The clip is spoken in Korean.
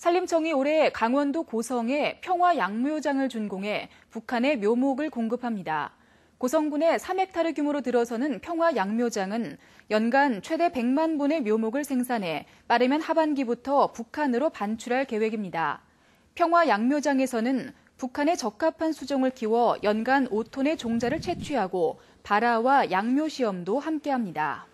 산림청이 올해 강원도 고성에 평화 양묘장을 준공해 북한에 묘목을 공급합니다. 고성군의 3헥타르 규모로 들어서는 평화 양묘장은 연간 최대 100만 분의 묘목을 생산해 빠르면 하반기부터 북한으로 반출할 계획입니다. 평화 양묘장에서는 북한에 적합한 수종을 키워 연간 5톤의 종자를 채취하고 발아와 양묘 시험도 함께합니다.